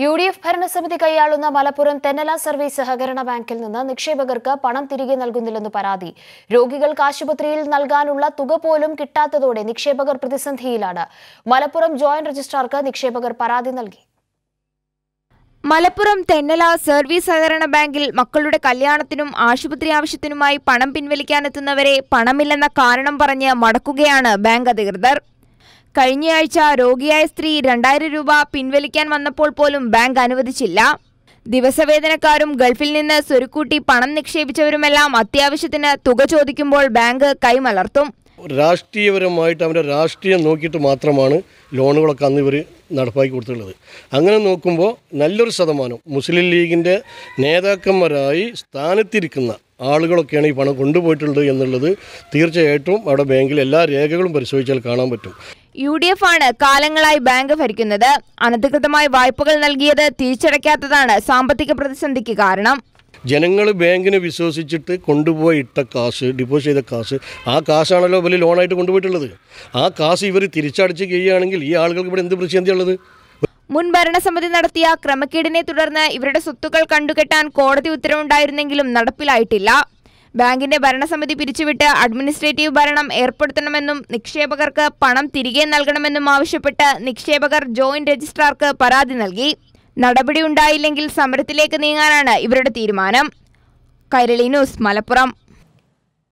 U D F ഭരണസമിതി കൈയാളുന്ന Malappuram Thennala service സഹകരണ ബാങ്കിൽ നിന്ന് നിക്ഷേപകർക്ക് പണം തിരികെ നൽകുന്നില്ലെന്ന് പരാതി രോഗികൾക്ക് ആശുപത്രിയിൽ നൽകാനുള്ള തുക പോലും കിട്ടാത്തതോടെ നിക്ഷേപകർ പ്രതിസന്ധിയിലാണ് മലപ്പുറം ജോയിന്റ് രജിസ്ട്രാർക്ക് നിക്ഷേപകർ പരാതി നൽകി മലപ്പുറം തെന്നല സർവീസ് സഹകരണ ബാങ്കിൽ മക്കളുടെ കല്യാണത്തിനും ആശുപത്രി ആവശ്യത്തിനുമായി പണം പിൻവലിക്കാനെത്തുന്നവരെ പണമില്ലെന്ന കാരണം പറഞ്ഞ് മടക്കുകയാണ് ബാങ്ക് അധികൃതർ കഴിഞ്ഞയാഴ്ച രോഗിയായ സ്ത്രീ രണ്ടായിരം രൂപ പിൻവലിക്കാൻ വന്നപ്പോൾ പോലും ബാങ്ക് അനുവദിച്ചില്ല ദിവസവേതനക്കാരും ഗൾഫിൽ നിന്ന് സ്വരുക്കൂട്ടി പണം നിക്ഷേപിച്ചവരുമെല്ലാം അത്യാവശ്യത്തിന് തുക ചോദിക്കുമ്പോൾ ബാങ്ക് കൈമലർത്തും രാഷ്ട്രീയപരമായിട്ട് അവരുടെ രാഷ്ട്രീയം നോക്കിയിട്ട് മാത്രമാണ് ലോണുകളൊക്കെ അന്ന് ഇവർ നടപ്പാക്കി കൊടുത്തിട്ടുള്ളത് അങ്ങനെ നോക്കുമ്പോൾ നല്ലൊരു ശതമാനം മുസ്ലിം ലീഗിൻ്റെ നേതാക്കന്മാരായി സ്ഥാനത്തിരിക്കുന്ന ആളുകളൊക്കെയാണ് ഈ പണം കൊണ്ടുപോയിട്ടുള്ളത് എന്നുള്ളത് തീർച്ചയായിട്ടും അവിടെ ബാങ്കിൽ എല്ലാ രേഖകളും പരിശോധിച്ചാൽ കാണാൻ പറ്റും യു ഡി എഫ് ആണ് കാലങ്ങളായി ബാങ്ക് ഭരിക്കുന്നത് അനധികൃതമായി വായ്പകൾ നൽകിയത് തിരിച്ചടയ്ക്കാത്തതാണ് സാമ്പത്തിക പ്രതിസന്ധിക്ക് കാരണം ജനങ്ങൾ ബാങ്കിനെ വിശ്വസിച്ചിട്ട് കൊണ്ടുപോയി ഇട്ട കാശ് ഡിപ്പോസിറ്റ് ചെയ്ത കാശ് ആ കാശാണല്ലോ വലിയ ലോണായിട്ട് കൊണ്ടുപോയിട്ടുള്ളത് ആ കാശ് ഇവർ തിരിച്ചടിച്ച് കഴിയുകയാണെങ്കിൽ ഈ ആളുകൾക്ക് ഇവിടെ എന്ത് പ്രതിസന്ധിയുള്ളത് മുൻ ഭരണസമിതി നടത്തിയ ക്രമക്കേടിനെ തുടർന്ന് ഇവരുടെ സ്വത്തുക്കൾ കണ്ടുകെട്ടാൻ കോടതി ഉത്തരവുണ്ടായിരുന്നെങ്കിലും നടപ്പിലായിട്ടില്ല ബാങ്കിന്റെ ഭരണസമിതി പിരിച്ചുവിട്ട് അഡ്മിനിസ്ട്രേറ്റീവ് ഭരണം ഏർപ്പെടുത്തണമെന്നും നിക്ഷേപകർക്ക് പണം തിരികെ നൽകണമെന്നും ആവശ്യപ്പെട്ട് നിക്ഷേപകർ ജോയിന്റ് രജിസ്ട്രാർക്ക് പരാതി നൽകി നടപടിയുണ്ടായില്ലെങ്കിൽ സമരത്തിലേക്ക് നീങ്ങാനാണ് ഇവരുടെ തീരുമാനം കൈരളി ന്യൂസ് മലപ്പുറം